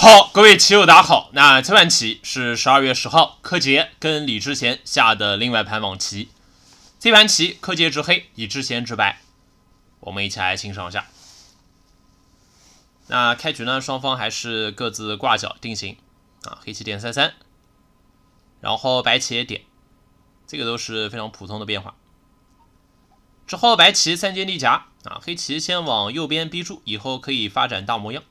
好，各位棋友，大家好。那这盘棋是十二月十号，柯洁跟李智贤下的另外盘网棋。这盘棋，柯洁执黑，李智贤执白。我们一起来欣赏一下。那开局呢，双方还是各自挂角定型啊，黑棋点三三，然后白棋也点，这个都是非常普通的变化。之后白棋三间地夹啊，黑棋先往右边逼住，以后可以发展大模样。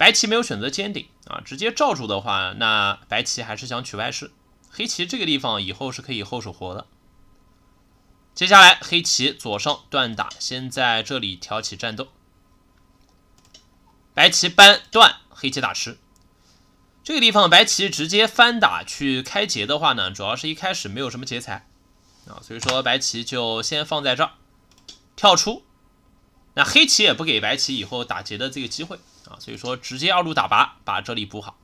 白棋没有选择尖顶啊，直接罩住的话，那白棋还是想取外势。黑棋这个地方以后是可以后手活的。接下来黑棋左上断打，先在这里挑起战斗。白棋扳断，黑棋打吃。这个地方白棋直接翻打去开劫的话呢，主要是一开始没有什么劫材啊，所以说白棋就先放在这儿跳出。那黑棋也不给白棋以后打劫的这个机会。啊，所以说直接二路打拔，把这里补好。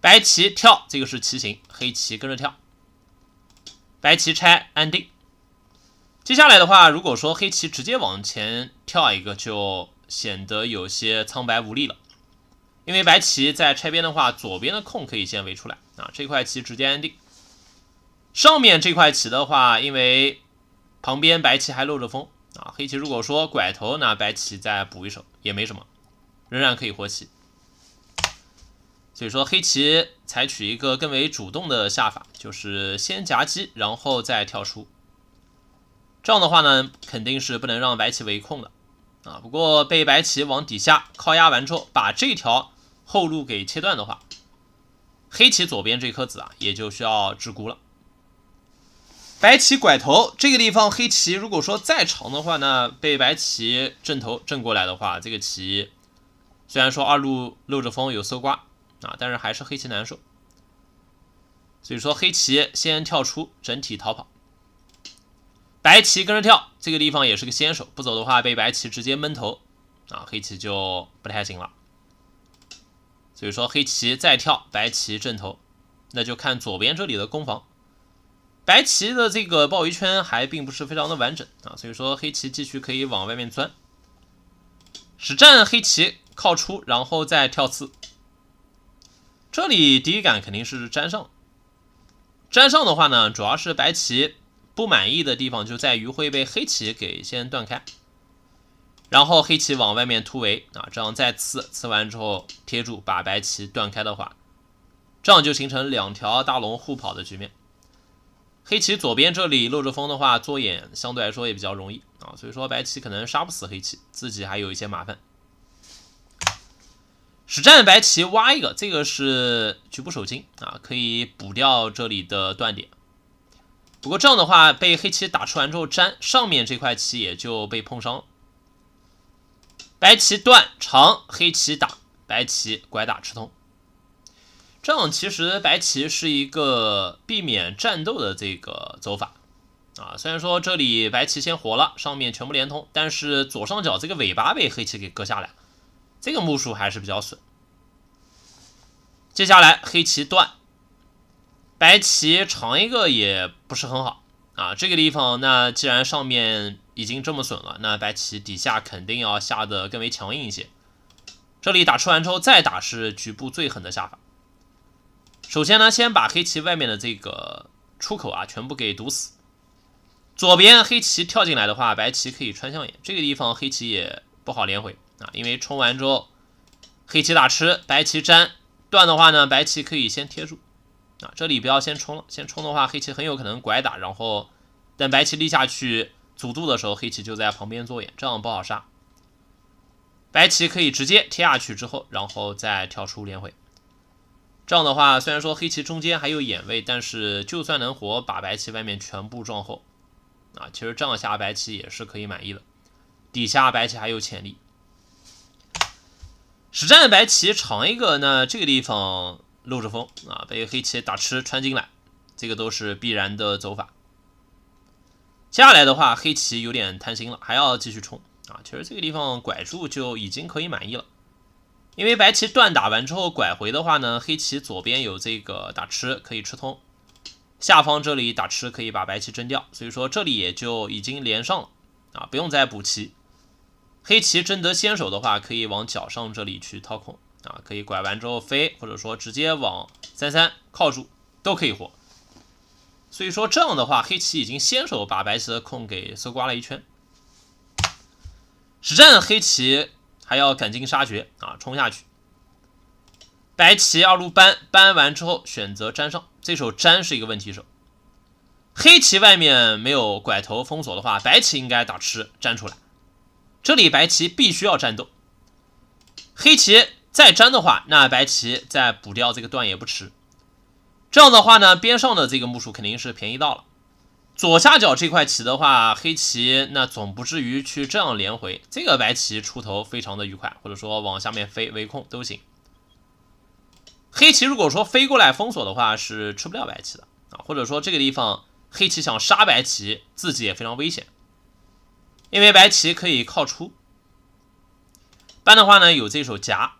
白棋跳，这个是棋形，黑棋跟着跳。白棋拆，安定。接下来的话，如果说黑棋直接往前跳一个，就显得有些苍白无力了。因为白棋在拆边的话，左边的空可以先围出来啊，这块棋直接安定。上面这块棋的话，因为旁边白棋还漏着风啊，黑棋如果说拐头，那白棋再补一手也没什么。仍然可以活棋。所以说黑棋采取一个更为主动的下法，就是先夹击，然后再跳出。这样的话呢，肯定是不能让白棋围控的啊。不过被白棋往底下靠压完之后，把这条后路给切断的话，黑棋左边这颗子啊，也就需要支孤了。白棋拐头这个地方，黑棋如果说再长的话呢，被白棋正头正过来的话，这个棋。虽然说二路漏着风有搜刮啊，但是还是黑棋难受。所以说黑棋先跳出整体逃跑，白棋跟着跳，这个地方也是个先手，不走的话被白棋直接闷头啊，黑棋就不太行了。所以说黑棋再跳，白棋正头，那就看左边这里的攻防。白棋的这个包围圈还并不是非常的完整啊，所以说黑棋继续可以往外面钻。实战黑棋。靠出，然后再跳刺。这里第一感肯定是粘上，粘上的话呢，主要是白棋不满意的地方就在于会被黑棋给先断开，然后黑棋往外面突围啊，这样再刺，刺完之后贴住，把白棋断开的话，这样就形成两条大龙互跑的局面。黑棋左边这里露着风的话，做眼相对来说也比较容易啊，所以说白棋可能杀不死黑棋，自己还有一些麻烦。实战白棋挖一个，这个是局部守金啊，可以补掉这里的断点。不过这样的话，被黑棋打吃完之后，粘上面这块棋也就被碰伤了。白棋断长，黑棋打，白棋拐打吃通。这样其实白棋是一个避免战斗的这个走法啊。虽然说这里白棋先活了，上面全部连通，但是左上角这个尾巴被黑棋给割下来。这个目数还是比较损。接下来黑棋断，白棋长一个也不是很好啊。这个地方，那既然上面已经这么损了，那白棋底下肯定要下的更为强硬一些。这里打出完之后再打是局部最狠的下法。首先呢，先把黑棋外面的这个出口啊全部给堵死。左边黑棋跳进来的话，白棋可以穿象眼。这个地方黑棋也不好连回。啊，因为冲完之后，黑棋打吃，白棋粘断的话呢，白棋可以先贴住。啊，这里不要先冲了，先冲的话，黑棋很有可能拐打，然后等白棋立下去阻住的时候，黑棋就在旁边做眼，这样不好杀。白棋可以直接贴下去之后，然后再跳出连回。这样的话，虽然说黑棋中间还有眼位，但是就算能活，把白棋外面全部撞后，啊，其实这样下白棋也是可以满意的，底下白棋还有潜力。实战白棋长一个，那这个地方露着风啊，被黑棋打吃穿进来，这个都是必然的走法。接下来的话，黑棋有点贪心了，还要继续冲啊。其实这个地方拐住就已经可以满意了，因为白棋断打完之后拐回的话呢，黑棋左边有这个打吃可以吃通，下方这里打吃可以把白棋争掉，所以说这里也就已经连上了啊，不用再补棋。黑棋争得先手的话，可以往角上这里去掏空啊，可以拐完之后飞，或者说直接往三三靠住，都可以活。所以说这样的话，黑棋已经先手把白棋的空给搜刮了一圈。实战黑棋还要赶尽杀绝啊，冲下去。白棋二路搬，搬完之后选择粘上，这手粘是一个问题手。黑棋外面没有拐头封锁的话，白棋应该打吃粘出来。这里白棋必须要战斗，黑棋再粘的话，那白棋再补掉这个段也不迟。这样的话呢，边上的这个目数肯定是便宜到了。左下角这块棋的话，黑棋那总不至于去这样连回，这个白棋出头非常的愉快，或者说往下面飞围控都行。黑棋如果说飞过来封锁的话，是吃不了白棋的啊，或者说这个地方黑棋想杀白棋，自己也非常危险。因为白棋可以靠出，搬的话呢有这手夹，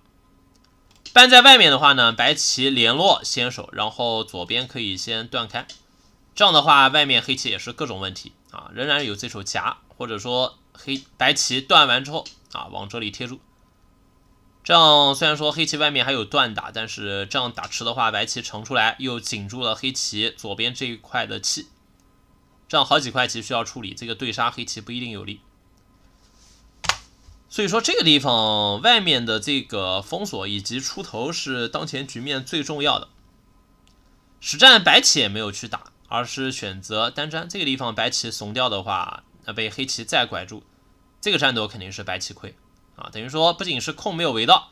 搬在外面的话呢白棋联络先手，然后左边可以先断开，这样的话外面黑棋也是各种问题啊，仍然有这手夹，或者说黑白棋断完之后啊往这里贴住，这样虽然说黑棋外面还有断打，但是这样打吃的话，白棋乘出来又紧住了黑棋左边这一块的气。这样好几块棋需要处理，这个对杀黑棋不一定有利。所以说，这个地方外面的这个封锁以及出头是当前局面最重要的。实战白棋也没有去打，而是选择单粘。这个地方白棋怂掉的话，那被黑棋再拐住，这个战斗肯定是白棋亏啊。等于说，不仅是控没有围到，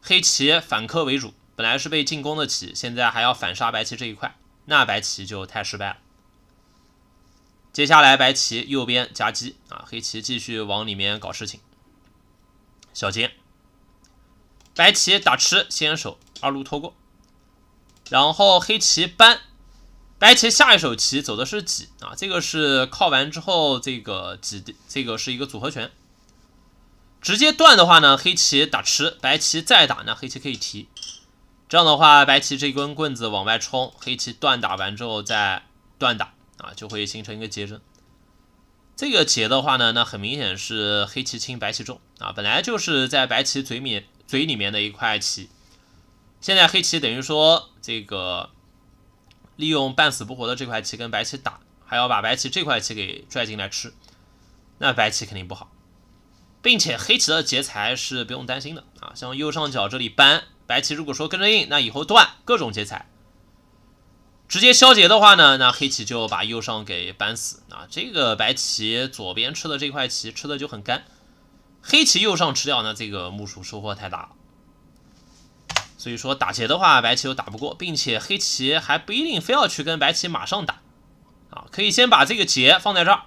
黑棋反客为主，本来是被进攻的棋，现在还要反杀白棋这一块，那白棋就太失败了。接下来白棋右边夹击啊，黑棋继续往里面搞事情。小尖，白棋打吃先手二路拖过，然后黑棋扳，白棋下一手棋走的是挤啊，这个是靠完之后这个挤的，这个是一个组合拳。直接断的话呢，黑棋打吃，白棋再打，那黑棋可以提。这样的话，白棋这根棍子往外冲，黑棋断打完之后再断打。啊，就会形成一个结阵。这个结的话呢，那很明显是黑棋轻，白棋重啊。本来就是在白棋嘴面嘴里面的一块棋，现在黑棋等于说这个利用半死不活的这块棋跟白棋打，还要把白棋这块棋给拽进来吃，那白棋肯定不好。并且黑棋的劫财是不用担心的啊，像右上角这里搬，白棋如果说跟着硬，那以后断各种劫财。直接消劫的话呢，那黑棋就把右上给扳死。那这个白棋左边吃的这块棋吃的就很干，黑棋右上吃掉呢，这个目数收获太大了。所以说打劫的话，白棋又打不过，并且黑棋还不一定非要去跟白棋马上打啊，可以先把这个劫放在这儿，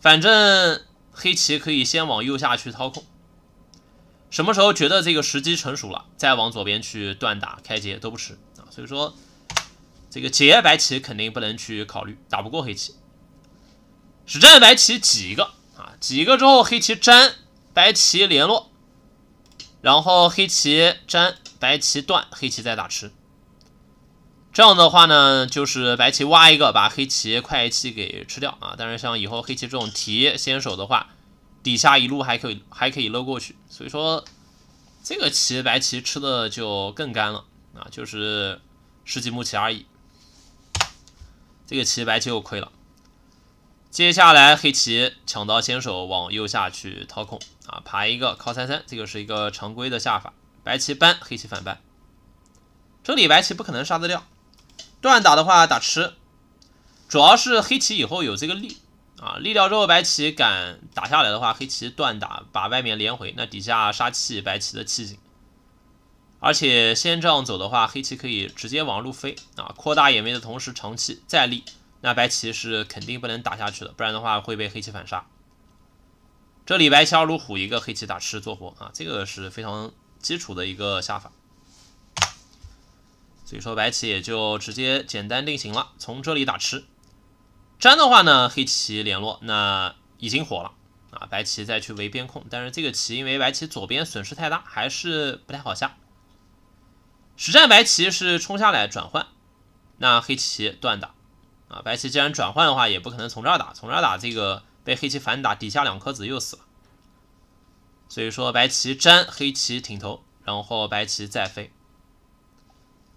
反正黑棋可以先往右下去操控。什么时候觉得这个时机成熟了，再往左边去断打开劫都不迟啊。所以说。这个劫白棋肯定不能去考虑，打不过黑棋。实战白棋几个啊？几个之后黑棋粘白棋联络，然后黑棋粘白棋断，黑棋再打吃。这样的话呢，就是白棋挖一个，把黑棋快棋给吃掉啊。但是像以后黑棋这种提先手的话，底下一路还可以还可以搂过去。所以说，这个棋白棋吃的就更干了啊，就是十几目棋而已。这个棋白棋又亏了，接下来黑棋抢到先手，往右下去掏空啊，爬一个靠三三，这个是一个常规的下法。白棋扳，黑棋反扳，这里白棋不可能杀得掉。断打的话打吃，主要是黑棋以后有这个力啊，力掉之后白棋敢打下来的话，黑棋断打把外面连回，那底下杀气白棋的气紧。而且先这样走的话，黑棋可以直接往路飞啊，扩大眼位的同时，长期再立，那白棋是肯定不能打下去的，不然的话会被黑棋反杀。这里白棋二路虎，一个黑棋打吃做活啊，这个是非常基础的一个下法。所以说白棋也就直接简单定型了，从这里打吃粘的话呢，黑棋联络那已经火了啊，白棋再去围边控，但是这个棋因为白棋左边损失太大，还是不太好下。实战白棋是冲下来转换，那黑棋断打啊，白棋既然转换的话，也不可能从这儿打，从这儿打这个被黑棋反打，底下两颗子又死了。所以说白棋粘，黑棋挺头，然后白棋再飞，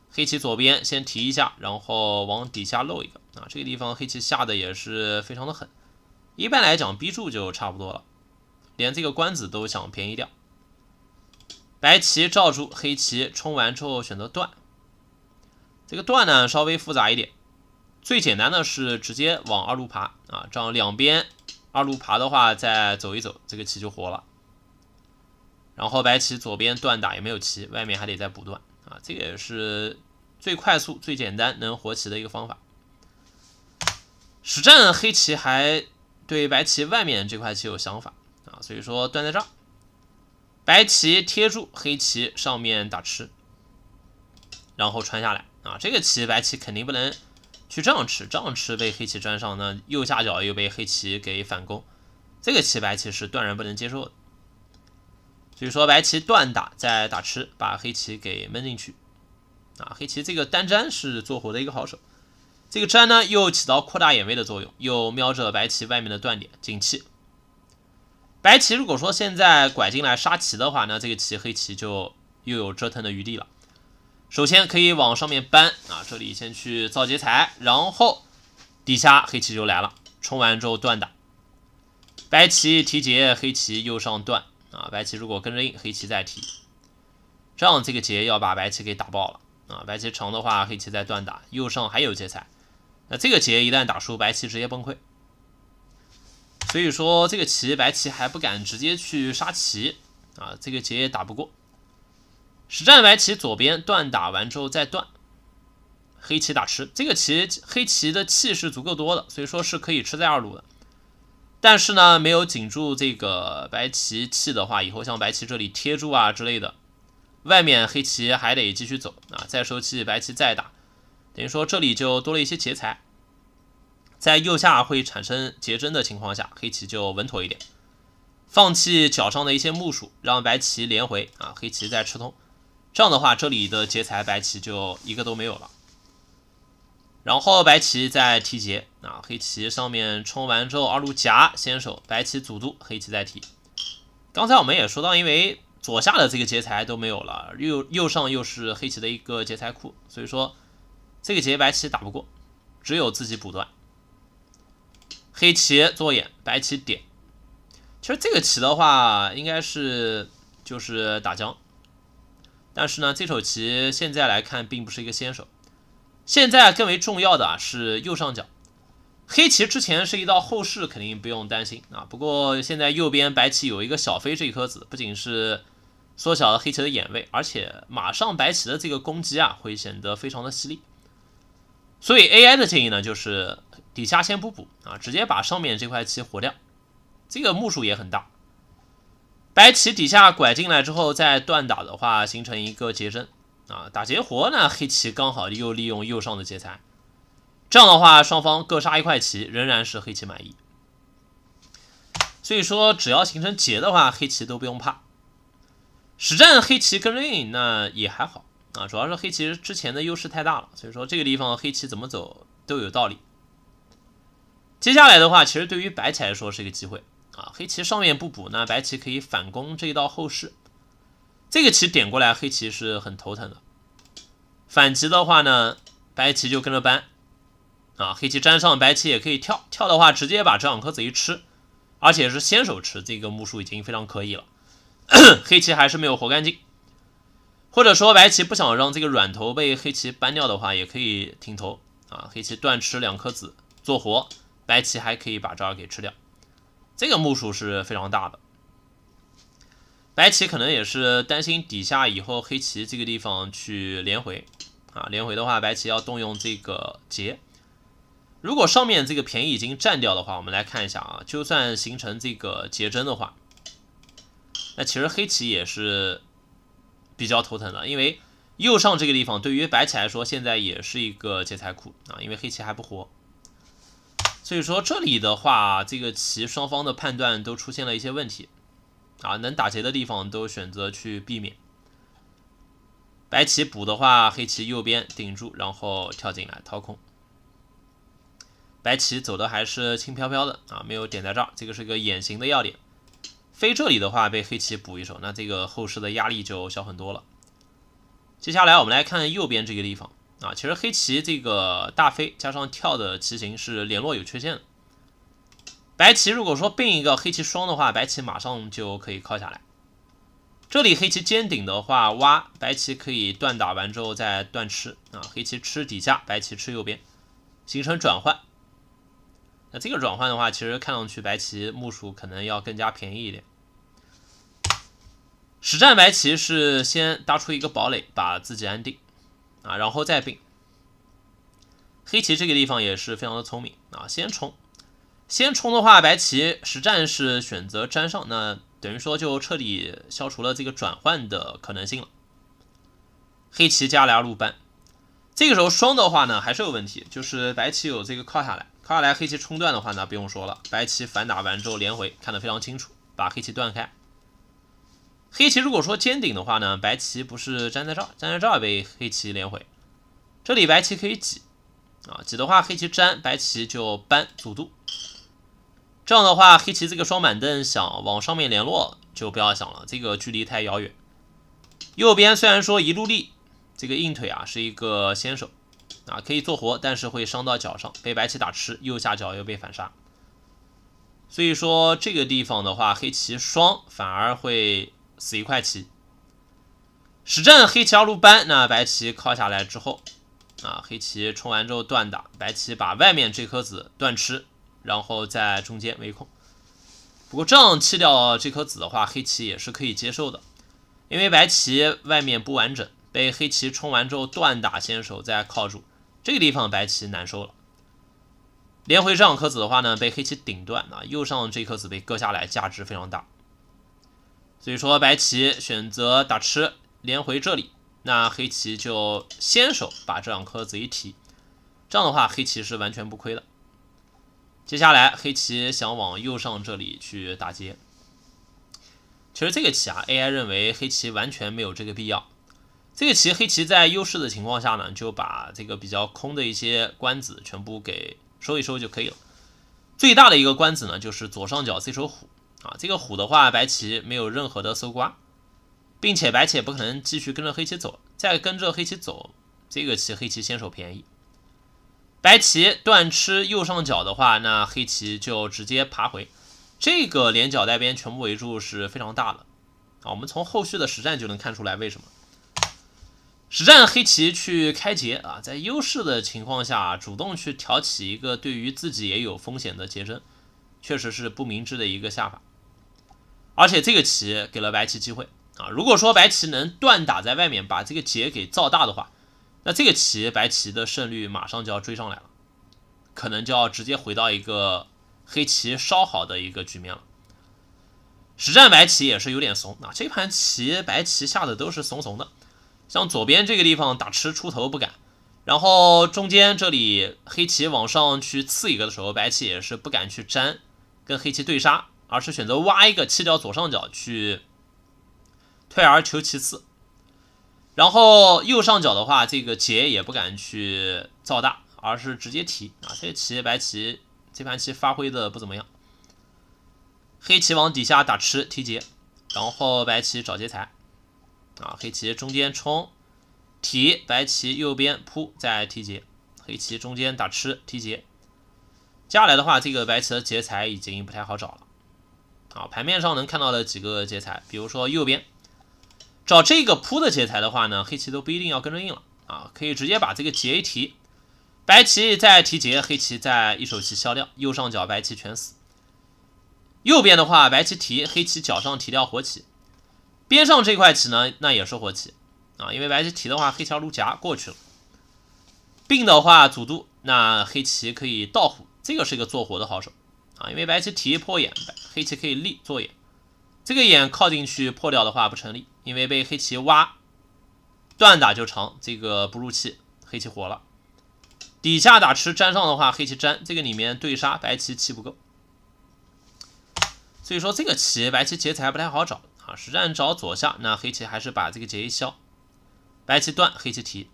黑棋左边先提一下，然后往底下漏一个啊，这个地方黑棋下的也是非常的狠，一般来讲逼住就差不多了，连这个官子都想便宜掉。白棋罩住，黑棋冲完之后选择断。这个断呢稍微复杂一点，最简单的是直接往二路爬啊，这样两边二路爬的话再走一走，这个棋就活了。然后白棋左边断打也没有棋，外面还得再补断啊，这个也是最快速、最简单能活棋的一个方法。实战黑棋还对白棋外面这块棋有想法啊，所以说断在这儿。白棋贴住黑棋上面打吃，然后穿下来啊！这个棋白棋肯定不能去这样吃，这样吃被黑棋粘上呢，右下角又被黑棋给反攻，这个棋白棋是断然不能接受的。所以说白棋断打再打吃，把黑棋给闷进去啊！黑棋这个单粘是做活的一个好手，这个粘呢又起到扩大眼位的作用，又瞄着白棋外面的断点进气。白棋如果说现在拐进来杀棋的话，那这个棋黑棋就又有折腾的余地了。首先可以往上面搬啊，这里先去造劫材，然后底下黑棋就来了，冲完之后断打。白棋提劫，黑棋右上断啊。白棋如果跟着应，黑棋再提，这样这个劫要把白棋给打爆了啊。白棋长的话，黑棋再断打右上还有劫材，那这个劫一旦打输，白棋直接崩溃。所以说这个棋白棋还不敢直接去杀棋啊，这个劫也打不过。实战白棋左边断打完之后再断，黑棋打吃，这个棋黑棋的气是足够多的，所以说是可以吃在二路的。但是呢，没有紧住这个白棋气的话，以后像白棋这里贴住啊之类的，外面黑棋还得继续走啊，再收气，白棋再打，等于说这里就多了一些劫材。在右下会产生结针的情况下，黑棋就稳妥一点，放弃脚上的一些目数，让白棋连回啊，黑棋再吃通，这样的话，这里的劫财白棋就一个都没有了。然后白棋再提劫，啊，黑棋上面冲完之后二路夹先手，白棋阻渡，黑棋再提。刚才我们也说到，因为左下的这个劫材都没有了，右右上又是黑棋的一个劫材库，所以说这个劫白棋打不过，只有自己补断。黑棋做眼，白棋点。其实这个棋的话，应该是就是打将。但是呢，这手棋现在来看并不是一个先手。现在更为重要的啊是右上角，黑棋之前是一道后势，肯定不用担心啊。不过现在右边白棋有一个小飞，这颗子不仅是缩小了黑棋的眼位，而且马上白棋的这个攻击啊会显得非常的犀利。所以 AI 的建议呢就是。底下先不补啊，直接把上面这块棋活掉。这个目数也很大。白棋底下拐进来之后再断打的话，形成一个劫争啊，打劫活呢，黑棋刚好又利用右上的劫材。这样的话，双方各杀一块棋，仍然是黑棋满意。所以说，只要形成劫的话，黑棋都不用怕。实战黑棋跟着运那也还好啊，主要是黑棋之前的优势太大了，所以说这个地方黑棋怎么走都有道理。接下来的话，其实对于白棋来说是一个机会啊。黑棋上面不补，那白棋可以反攻这一道后势。这个棋点过来，黑棋是很头疼的。反棋的话呢，白棋就跟着搬啊。黑棋粘上，白棋也可以跳。跳的话，直接把这两颗子一吃，而且是先手吃，这个目数已经非常可以了。黑棋还是没有活干净，或者说白棋不想让这个软头被黑棋搬掉的话，也可以停头啊。黑棋断吃两颗子做活。白棋还可以把这儿给吃掉，这个目数是非常大的。白棋可能也是担心底下以后黑棋这个地方去连回啊，连回的话，白棋要动用这个劫。如果上面这个便宜已经占掉的话，我们来看一下啊，就算形成这个劫争的话，那其实黑棋也是比较头疼的，因为右上这个地方对于白棋来说，现在也是一个劫财库啊，因为黑棋还不活。所以说这里的话，这个棋双方的判断都出现了一些问题，啊，能打劫的地方都选择去避免。白棋补的话，黑棋右边顶住，然后跳进来掏空。白棋走的还是轻飘飘的啊，没有点在这儿，这个是一个眼形的要点。飞这里的话，被黑棋补一手，那这个后势的压力就小很多了。接下来我们来看右边这个地方。啊，其实黑棋这个大飞加上跳的棋形是联络有缺陷的。白棋如果说并一个黑棋双的话，白棋马上就可以靠下来。这里黑棋尖顶的话，挖白棋可以断打完之后再断吃啊，黑棋吃底下，白棋吃右边，形成转换。那这个转换的话，其实看上去白棋目数可能要更加便宜一点。实战白棋是先搭出一个堡垒，把自己安定。啊，然后再并。黑棋这个地方也是非常的聪明啊，先冲，先冲的话，白棋实战是选择粘上，那等于说就彻底消除了这个转换的可能性了。黑棋加俩路班，这个时候双的话呢还是有问题，就是白棋有这个靠下来，靠下来，黑棋冲断的话呢不用说了，白棋反打完之后连回看得非常清楚，把黑棋断开。黑棋如果说尖顶的话呢，白棋不是粘在这儿，粘在这儿被黑棋连毁。这里白棋可以挤啊，挤的话黑棋粘，白棋就搬堵度。这样的话，黑棋这个双板凳想往上面联络就不要想了，这个距离太遥远。右边虽然说一路立，这个硬腿啊是一个先手啊，可以做活，但是会伤到脚上，被白棋打吃，右下角又被反杀。所以说这个地方的话，黑棋双反而会。死一块棋，实战黑棋二路搬，那白棋靠下来之后，啊，黑棋冲完之后断打，白棋把外面这颗子断吃，然后在中间围空。不过这样弃掉这颗子的话，黑棋也是可以接受的，因为白棋外面不完整，被黑棋冲完之后断打先手再靠住，这个地方白棋难受了。连回这两颗子的话呢，被黑棋顶断，啊，右上这颗子被割下来，价值非常大。所以说，白棋选择打吃连回这里，那黑棋就先手把这两颗子一提，这样的话黑棋是完全不亏的。接下来黑棋想往右上这里去打劫，其实这个棋啊，AI 认为黑棋完全没有这个必要。这个棋黑棋在优势的情况下呢，就把这个比较空的一些官子全部给收一收就可以了。最大的一个官子呢，就是左上角这手虎。啊，这个虎的话，白棋没有任何的搜刮，并且白棋也不可能继续跟着黑棋走，再跟着黑棋走，这个棋黑棋先手便宜，白棋断吃右上角的话，那黑棋就直接爬回，这个连角带边全部围住是非常大的啊。我们从后续的实战就能看出来为什么，实战黑棋去开劫啊，在优势的情况下主动去挑起一个对于自己也有风险的劫争，确实是不明智的一个下法。而且这个棋给了白棋机会啊！如果说白棋能断打在外面，把这个劫给造大的话，那这个棋白棋的胜率马上就要追上来了，可能就要直接回到一个黑棋稍好的一个局面了。实战白棋也是有点怂啊！这盘棋白棋下的都是怂怂的，像左边这个地方打吃出头不敢，然后中间这里黑棋往上去刺一个的时候，白棋也是不敢去粘，跟黑棋对杀。而是选择挖一个，弃掉左上角去，退而求其次。然后右上角的话，这个劫也不敢去造大，而是直接提啊。这棋白棋这盘棋发挥的不怎么样。黑棋往底下打吃提劫，然后白棋找劫财啊。黑棋中间冲提，白棋右边扑再提劫。黑棋中间打吃提劫。接下来的话，这个白棋的劫材已经不太好找了。啊，盘面上能看到的几个劫材，比如说右边，找这个铺的劫材的话呢，黑棋都不一定要跟着应了啊，可以直接把这个劫一提，白棋再提劫，黑棋再一手棋消掉，右上角白棋全死。右边的话，白棋提，黑棋脚上提掉活棋，边上这块棋呢，那也是活棋啊，因为白棋提的话，黑桥路夹过去了，并的话阻渡，那黑棋可以倒虎，这个是一个做活的好手。啊，因为白棋提破眼，黑棋可以立做眼，这个眼靠进去破掉的话不成立，因为被黑棋挖断打就成这个不入气，黑棋活了。底下打吃粘上的话，黑棋粘，这个里面对杀白棋气不够，所以说这个棋白棋劫材不太好找啊。实战找左下，那黑棋还是把这个劫一消，白棋断，黑棋提，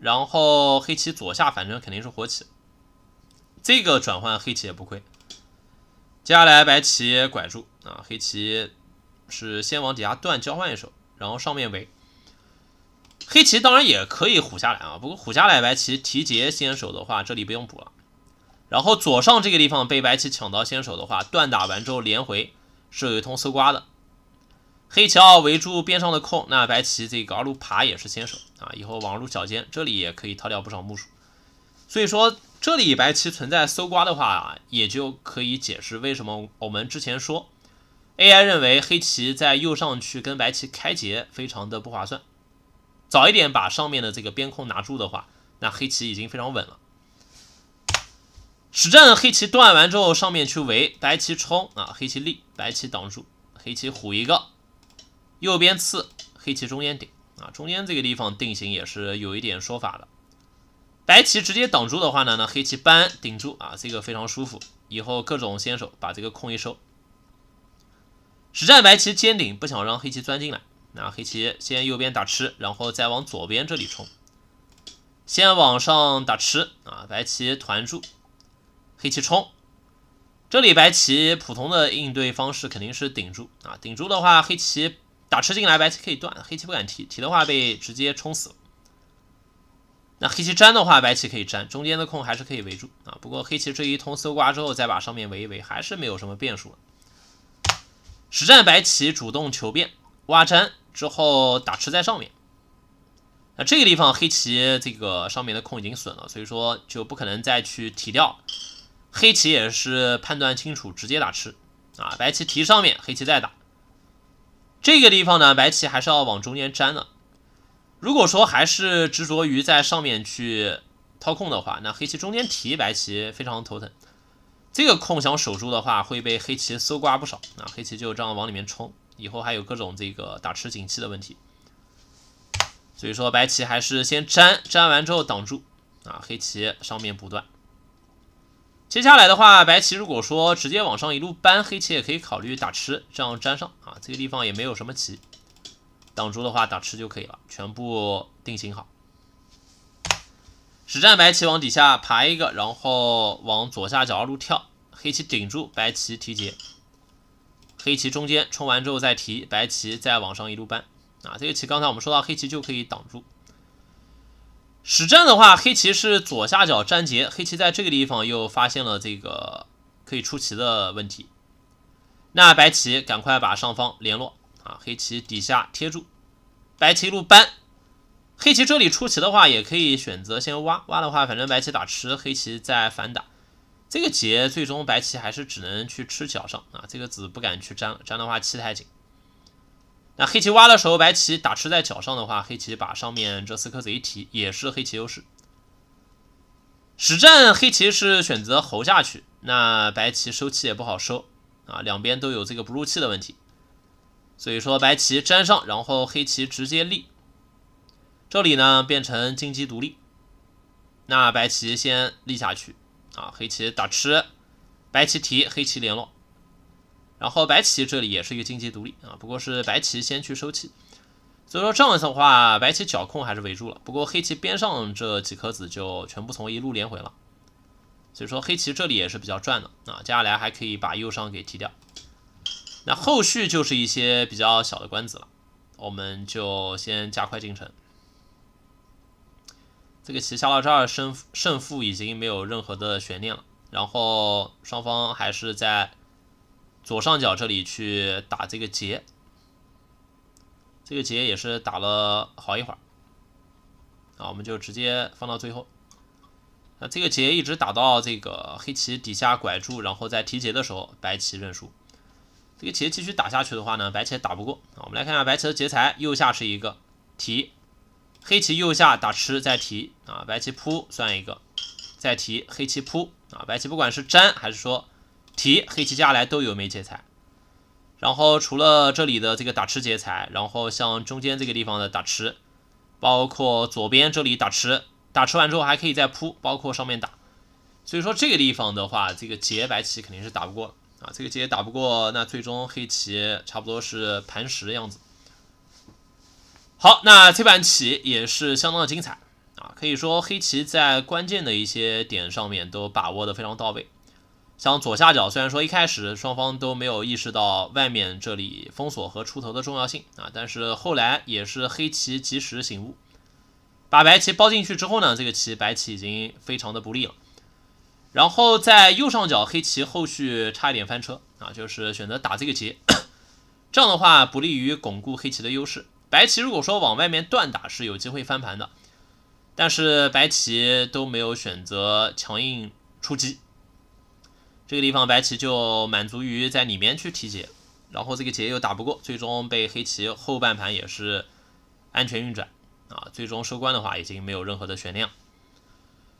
然后黑棋左下反正肯定是活棋，这个转换黑棋也不亏。接下来白棋拐住啊，黑棋是先往底下断交换一手，然后上面围。黑棋当然也可以虎下来啊，不过虎下来白棋提劫先手的话，这里不用补了。然后左上这个地方被白棋抢到先手的话，断打完之后连回是有一通搜刮的。黑棋要围住边上的空，那白棋这个二路爬也是先手啊，以后往路小尖这里也可以掏掉不少木数。所以说。这里白棋存在搜刮的话，也就可以解释为什么我们之前说 AI 认为黑棋在右上去跟白棋开劫非常的不划算。早一点把上面的这个边控拿住的话，那黑棋已经非常稳了。实战黑棋断完之后，上面去围，白棋冲啊，黑棋立，白棋挡住，黑棋虎一个，右边刺，黑棋中间顶啊，中间这个地方定型也是有一点说法的。白棋直接挡住的话呢，那黑棋扳顶住啊，这个非常舒服。以后各种先手把这个空一收。实战白棋尖顶，不想让黑棋钻进来。那黑棋先右边打吃，然后再往左边这里冲，先往上打吃啊。白棋团住，黑棋冲。这里白棋普通的应对方式肯定是顶住啊。顶住的话，黑棋打吃进来，白棋可以断。黑棋不敢提，提的话被直接冲死了。那黑棋粘的话，白棋可以粘中间的空，还是可以围住啊。不过黑棋这一通搜刮之后，再把上面围一围，还是没有什么变数了。实战白棋主动求变，挖粘之后打吃在上面。那这个地方黑棋这个上面的空已经损了，所以说就不可能再去提掉。黑棋也是判断清楚，直接打吃啊。白棋提上面，黑棋再打。这个地方呢，白棋还是要往中间粘的，如果说还是执着于在上面去掏空的话，那黑棋中间提，白棋非常头疼。这个空想守住的话，会被黑棋搜刮不少。啊，黑棋就这样往里面冲，以后还有各种这个打吃景气的问题。所以说，白棋还是先粘，粘完之后挡住。啊，黑棋上面不断。接下来的话，白棋如果说直接往上一路扳，黑棋也可以考虑打吃，这样粘上。啊，这个地方也没有什么棋。挡住的话，打吃就可以了，全部定型好。实战白棋往底下爬一个，然后往左下角二路跳，黑棋顶住，白棋提劫。黑棋中间冲完之后再提，白棋再往上一路搬。啊，这个棋刚才我们说到，黑棋就可以挡住。实战的话，黑棋是左下角粘结，黑棋在这个地方又发现了这个可以出棋的问题。那白棋赶快把上方联络。啊，黑棋底下贴住，白棋一路扳。黑棋这里出棋的话，也可以选择先挖，挖的话，反正白棋打吃，黑棋再反打。这个劫最终白棋还是只能去吃角上啊，这个子不敢去粘，粘的话气太紧。那黑棋挖的时候，白棋打吃在角上的话，黑棋把上面这四颗子一提，也是黑棋优势。实战黑棋是选择侯下去，那白棋收气也不好收啊，两边都有这个不入气的问题。所以说白棋粘上，然后黑棋直接立，这里呢变成金鸡独立。那白棋先立下去啊，黑棋打吃，白棋提，黑棋联络，然后白棋这里也是一个金鸡独立啊，不过是白棋先去收气。所以说这样子的话，白棋脚控还是围住了，不过黑棋边上这几颗子就全部从一路连回了。所以说黑棋这里也是比较赚的啊，接下来还可以把右上给提掉。那后续就是一些比较小的官子了，我们就先加快进程。这个棋下到这儿，胜负胜负已经没有任何的悬念了。然后双方还是在左上角这里去打这个劫，这个劫也是打了好一会儿。啊，我们就直接放到最后。那这个劫一直打到这个黑棋底下拐住，然后再提劫的时候，白棋认输。这个棋继续打下去的话呢，白棋也打不过啊。我们来看一下白棋的劫材，右下是一个提，黑棋右下打吃再提啊，白棋扑算一个，再提黑棋扑啊，白棋不管是粘还是说提，黑棋下来都有没劫材。然后除了这里的这个打吃劫材，然后像中间这个地方的打吃，包括左边这里打吃，打吃完之后还可以再扑，包括上面打，所以说这个地方的话，这个劫白棋肯定是打不过。啊，这个劫也打不过，那最终黑棋差不多是磐石的样子。好，那这盘棋也是相当的精彩啊，可以说黑棋在关键的一些点上面都把握的非常到位。像左下角，虽然说一开始双方都没有意识到外面这里封锁和出头的重要性啊，但是后来也是黑棋及时醒悟，把白棋包进去之后呢，这个棋白棋已经非常的不利了。然后在右上角黑棋后续差一点翻车啊，就是选择打这个劫，这样的话不利于巩固黑棋的优势。白棋如果说往外面断打是有机会翻盘的，但是白棋都没有选择强硬出击，这个地方白棋就满足于在里面去提劫，然后这个劫又打不过，最终被黑棋后半盘也是安全运转啊，最终收官的话已经没有任何的悬念。了。